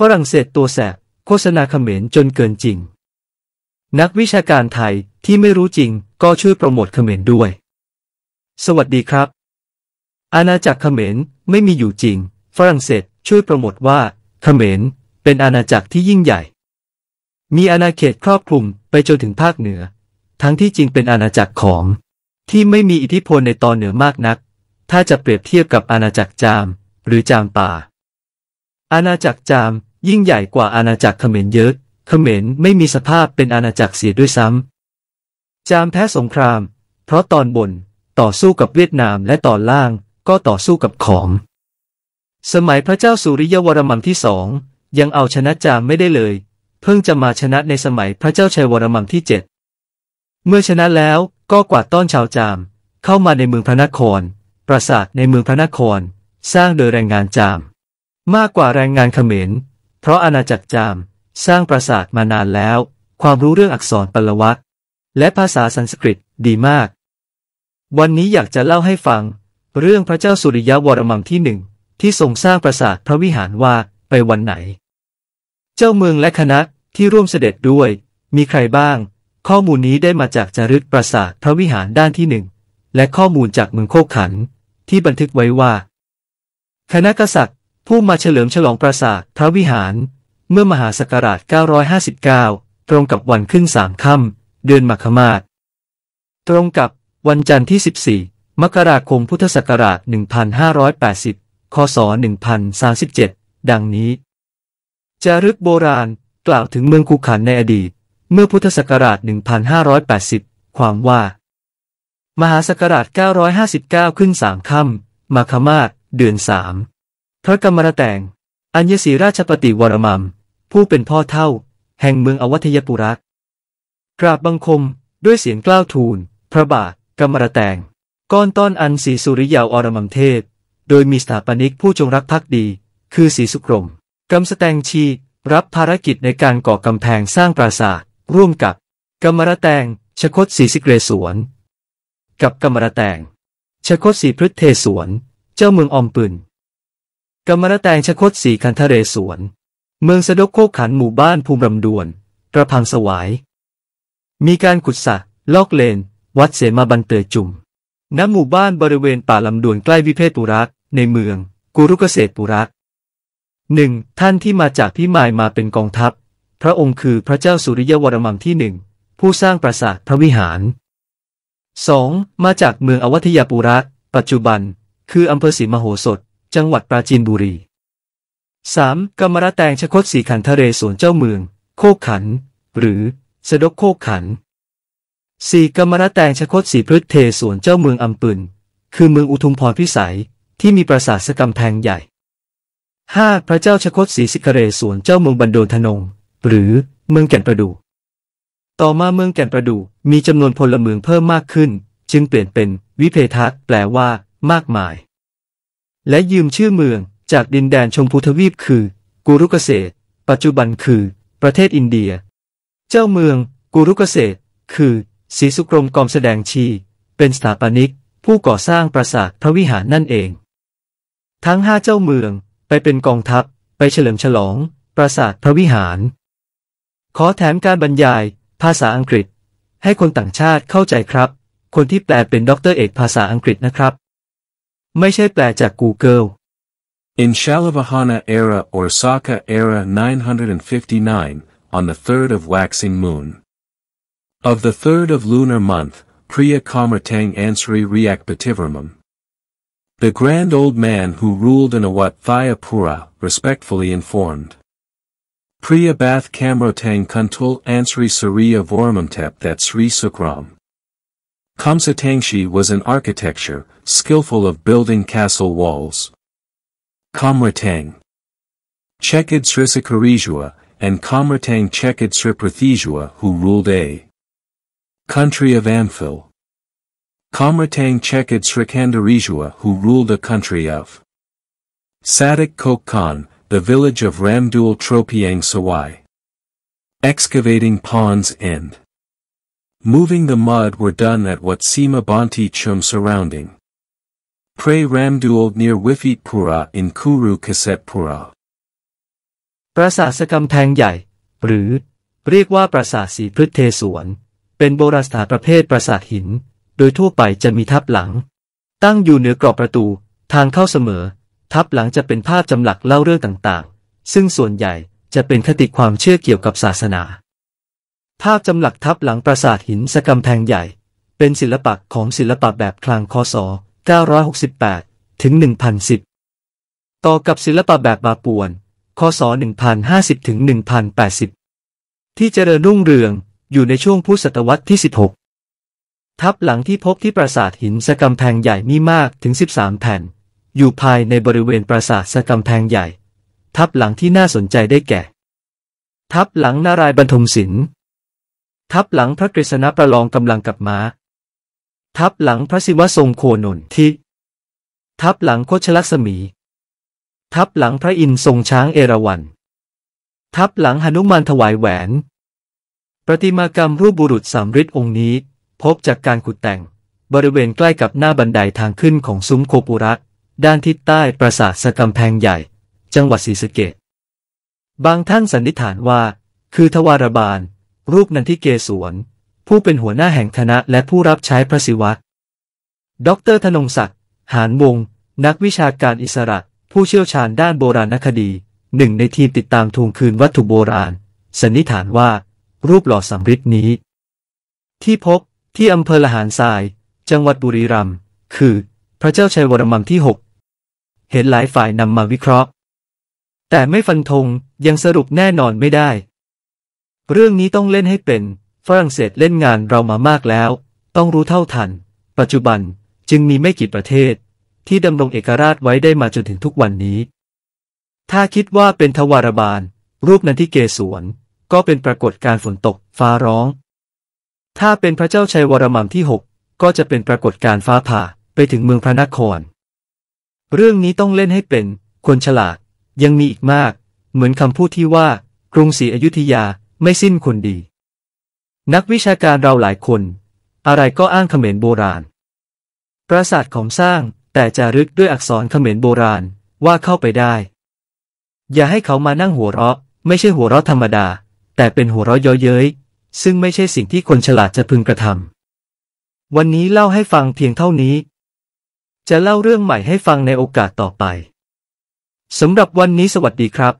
ฝรั่งเศสตัวแสบ โฆษณาเขมรจนเกินจริง นักวิชาการไทยที่ไม่รู้จริงก็ช่วยโปรโมทเขมรด้วย สวัสดีครับ อาณาจักรเขมรไม่มีอยู่จริง ฝรั่งเศสช่วยโปรโมทว่าเขมรเป็นอาณาจักรที่ยิ่งใหญ่ มีอาณาเขตครอบคลุมไปจนถึงภาคเหนือ ทั้งที่จริงเป็นอาณาจักรของ ที่ไม่มีอิทธิพลในตอนเหนือมากนัก ถ้าจะเปรียบเทียบกับอาณาจักรจามหรือจามป่าอาณาจักรจามยิ่งใหญ่กว่าอาณาจักรเขมรเยอะ เขมรไม่มีสภาพเป็นอาณาจักรเสียด้วยซ้ำ จามแพ้สงคราม เพราะตอนบนต่อสู้กับเวียดนามและตอนล่างก็ต่อสู้กับขอม สมัยพระเจ้าสุริยวรมันที่สองยังเอาชนะจามไม่ได้เลย เพิ่งจะมาชนะในสมัยพระเจ้าชัยวรมันที่เจ็ดเมื่อชนะแล้วก็กวาดต้อนชาวจาม เข้ามาในเมืองพระนคร ปราสาทในเมืองพระนคร สร้างโดยแรงงานจามมากกว่าแรงงานเขมร เพราะอาณาจักรจามสร้างปราสาทมานานแล้ว ความรู้เรื่องอักษรปลวัตและภาษาสันสกฤตดีมาก วันนี้อยากจะเล่าให้ฟัง เรื่องพระเจ้าสุริยะวรมังที่หนึ่งที่ทรงสร้างปราสาทพระวิหารว่าไปวันไหน เจ้าเมืองและคณะที่ร่วมเสด็จด้วย มีใครบ้าง ข้อมูลนี้ได้มาจากจารึกปราสาทพระวิหารด้านที่หนึ่งและข้อมูลจากเมืองโคกขัน ที่บันทึกไว้ว่า คณะกษัตริย์ผู้มาเฉลิมฉลองปราสาทพระวิหาร เมื่อมหาสกราช 959 ตรงกับวันขึ้นสามค่ำเดือนมัคมาศตรงกับวันจันทร์ที่ 14 มกราคมพุทธศักราช 1580 คศ 1037 ดังนี้ จารึกโบราณกล่าวถึงเมืองคูขันในอดีต เมื่อพุทธศักราช 1580 ความว่า มหาศักราช 959 ขึ้นสามค่ำมาคมาศเดือนสามพระกรรมรแต่งอัญญศรีราชปฏิวรมามผู้เป็นพ่อเท่า แห่งเมืองอวัทยปุระกราบบังคมด้วยเสียงกล้าวทูล พระบาทกรรมรแต่งก้อนต้อนอันสีสุริยาวอรมัมเทศ โดยมีสถาปนิกผู้จงรักภักดี คือสีสุกรมกมสแตงชีรับภารกิจในการก่อกำแพงสร้างปราสาท ร่วมกับกรรมรแตงชคตศรีสิเกรสวน กับกรรมรแตงชคตศรีพฤทเทสวน เจ้าเมืองอมปืนกรรมรแตงชคตสีคันทะเรสวนเมืองสะดกโคกขันหมู่บ้านภูมิลำดวนกระพังสวาย มีการขุดสะลอกเลน วัดเสมาบันเตยจุมณหมู่บ้านบริเวณป่าลำดวนใกล้วิเพปุรักในเมือง กุรุกเกษตรปุรักหนึ่งท่านที่มาจากพิมายมาเป็นกองทัพ พระองค์คือพระเจ้าสุริยวรมังที่หนึ่งผู้สร้างปราสาทพระวิหาร 2. มาจากเมืองอวัทยาปุรักปัจจุบัน คืออำเภอศรีมโหสถจังหวัดปราจีนบุรี 3. กมรแตงชคดสีขันทะเรสวนเจ้าเมือง โคกขัน หรือ สะดกโคกขัน 4. กมรแตงชคดสีพฤษเทสวนเจ้าเมืองอัมปืนคือเมืองอุทุมพรพิสัยที่มีปราสาทสกาแพงใหญ่ 5. พระเจ้าชคดสีสิกเรสวนเจ้าเมืองบันโดนทนง หรือ เมืองแก่นประดูต่อมาเมืองแก่นประดูมีจำนวนพลเมืองเพิ่มมากขึ้น จึงเปลี่ยนเป็นวิเพทศแปลว่ามากมายและยืมชื่อเมืองจากดินแดนชมพูทวีป คือกูรุกเกษตร ปัจจุบันคือ ประเทศอินเดีย เจ้าเมืองกูรุกเกษตร คือศรีสุกรมกอมแสดงชี เป็นสถาปนิกผู้ก่อสร้างปราสาทพระวิหารนั่นเอง ทั้งห้าเจ้าเมืองไปเป็นกองทัพไปเฉลิมฉลอง ปราสาทพระวิหาร ขอแถมการบรรยายภาษาอังกฤษ ให้คนต่างชาติเข้าใจครับ คนที่แปลเป็นด็อกเตอร์เอก ภาษาอังกฤษนะครับไม่ใช่แปลจาก Google In Shalavahana era or Saka era 959 on the third of waxing moon of the third of lunar month Priya Kamartang Ansari Reakpativarmam the grand old man who ruled in Awat Thayapura, respectfully informed. Priya Bath Kamrotang Kuntul Ansri Surya Vormamtep that Sri Sukram. Kamsatangshi was an architecture, skillful of building castle walls. Kamratang. Chekid Srisikarijua, and Kamratang Chekid Sriprathijua who ruled a country of Amphil. Kamratang Chekid Srikandarijua who ruled a country of Sadak Kok Khan, the village of Ramdul Tropiang Sawai. Excavating ponds and Moving the mud were done at what Sima b a n t i Chum surrounding. Pray Ram d u o l near Wifitpura in Kuru Kasetpura. ปราสาทสกำแพงใหญ่ หรือเรียกว่าปราสาทสีพฤเทสวนเป็นโบราณสถานประเภทปราสาทหิน โดยทั่วไปจะมีทับหลัง ตั้งอยู่เหนือกรอบประตูทางเข้าเสมอ ทับหลังจะเป็นภาพจำหลักเล่าเรื่องต่างๆ ซึ่งส่วนใหญ่จะเป็นคติความเชื่อเกี่ยวกับศาสนาภาพจำหลักทับหลังปราสาทหินสกำแพงใหญ่ เป็นศิลปะของศิลปะแบบคลางคศ968ถึง1010ต่อกับศิลปะแบบบาปวนคศ1050ถึง1080ที่เจริญรุ่งเรืองอยู่ในช่วงพุทธศตวรรษที่ 16 ทับหลังที่พบที่ปราสาทหินสกำแพงใหญ่มีมากถึง 13 แผ่น อยู่ภายในบริเวณปราสาทสกำแพงใหญ่ ทับหลังที่น่าสนใจได้แก่ ทับหลังนารายบรรทมศิลป์ทับหลังพระกฤษณะประลองกำลังกับมา้าทับหลังพระศิวะทรงโคนนทิ ทับหลังโคชลักษมี ทับหลังพระอินทรงช้างเอราวัณทับหลังหนุมานถวายแหวน ประติมากรรมรูปบุรุษสามฤทธิ์องค์นี้ พบจากการขุดแต่ง บริเวณใกล้กับหน้าบันไดาทางขึ้นของซุ้มโคปุระด้านทิศใต้ปราสาทสกำแพงใหญ่ จังหวัดศรีสะเกษบางท่านสันนิษฐานว่า คือทวารบาลรูปนันทิเกศวน ผู้เป็นหัวหน้าแห่งคณะและผู้รับใช้พระศิวะดรธนงศักดิ์ หานวง นักวิชาการอิสระ ผู้เชี่ยวชาญด้านโบราณคดี หนึ่งในทีมติดตามทวงคืนวัตถุโบราณสันนิษฐานว่า รูปหล่อสำริดนี้ ที่พบที่อำเภอละหานทราย จังหวัดบุรีรัมย์ คือ พระเจ้าชัยวรมังที่หก เห็นหลายฝ่ายนำมาวิเคราะห์ แต่ไม่ฟันธง ยังสรุปแน่นอนไม่ได้เรื่องนี้ต้องเล่นให้เป็น ฝรั่งเศสเล่นงานเรามามากแล้ว ต้องรู้เท่าทัน ปัจจุบันจึงมีไม่กี่ประเทศ ที่ดำรงเอกราชไว้ได้มาจนถึงทุกวันนี้ ถ้าคิดว่าเป็นทวารบาล รูปนั้นที่เกสวน ก็เป็นปรากฏการฝนตกฟ้าร้อง ถ้าเป็นพระเจ้าชัยวรมันที่หกก็จะเป็นปรากฏการฟ้าผ่าไปถึงเมืองพระนคร เรื่องนี้ต้องเล่นให้เป็น คนฉลาด ยังมีอีกมาก เหมือนคำพูดที่ว่ากรุงศรีอยุธยาไม่สิ้นคนดี นักวิชาการเราหลายคน อะไรก็อ้างเขมรโบราณ ปราสาทของสร้างแต่จะรึกด้วยอักษรเขมรโบราณว่าเข้าไปได้ อย่าให้เขามานั่งหัวเราะ ไม่ใช่หัวเราะธรรมดา แต่เป็นหัวเราะเย้ยเย้ยซึ่งไม่ใช่สิ่งที่คนฉลาดจะพึงกระทำวันนี้เล่าให้ฟังเพียงเท่านี้ จะเล่าเรื่องใหม่ให้ฟังในโอกาสต่อไปสำหรับวันนี้สวัสดีครับ